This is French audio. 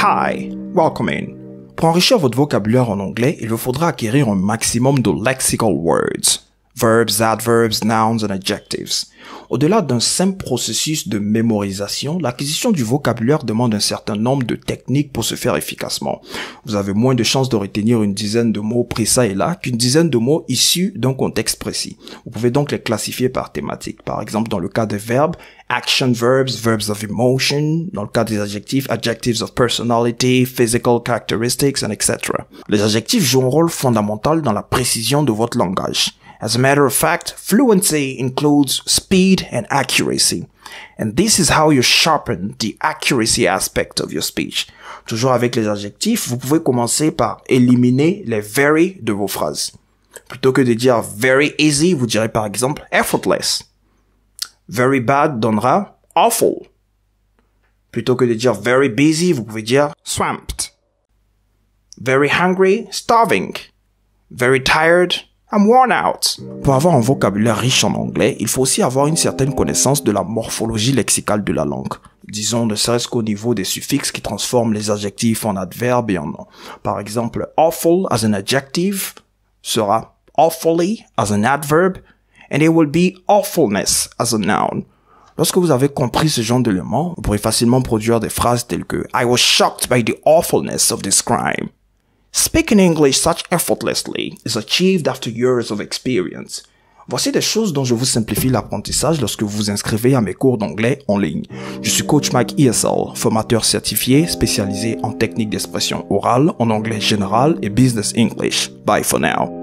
hi, welcome in. Pour enrichir votre vocabulaire en anglais, il vous faudra acquérir un maximum de lexical words verbs, adverbs, nouns and adjectives. Au-delà d'un simple processus de mémorisation, l'acquisition du vocabulaire demande un certain nombre de techniques pour se faire efficacement. Vous avez moins de chances de retenir une dizaine de mots pris ça et là qu'une dizaine de mots issus d'un contexte précis. Vous pouvez donc les classifier par thématique. Par exemple, dans le cas des verbes, action verbs, verbs of emotion, dans le cas des adjectifs, adjectives of personality, physical characteristics, and etc. Les adjectifs jouent un rôle fondamental dans la précision de votre langage. As a matter of fact, fluency includes speed and accuracy. And this is how you sharpen the accuracy aspect of your speech. Toujours avec les adjectifs, vous pouvez commencer par éliminer les very de vos phrases. Plutôt que de dire very easy, vous direz par exemple effortless. Very bad donnera awful. Plutôt que de dire very busy, vous pouvez dire swamped. Very hungry, starving. Very tired, I'm worn out. Pour avoir un vocabulaire riche en anglais, il faut aussi avoir une certaine connaissance de la morphologie lexicale de la langue. Disons ne serait-ce qu'au niveau des suffixes qui transforment les adjectifs en adverbes et en noms. Par exemple, awful as an adjective sera awfully as an adverb and it will be awfulness as a noun. Lorsque vous avez compris ce genre d'éléments, vous pourrez facilement produire des phrases telles que I was shocked by the awfulness of this crime. Speaking English such effortlessly is achieved after years of experience. Voici des choses dont je vous simplifie l'apprentissage lorsque vous vous inscrivez à mes cours d'anglais en ligne. Je suis coach Mike ESL, formateur certifié spécialisé en techniques d'expression orale, en anglais général et business English. Bye for now.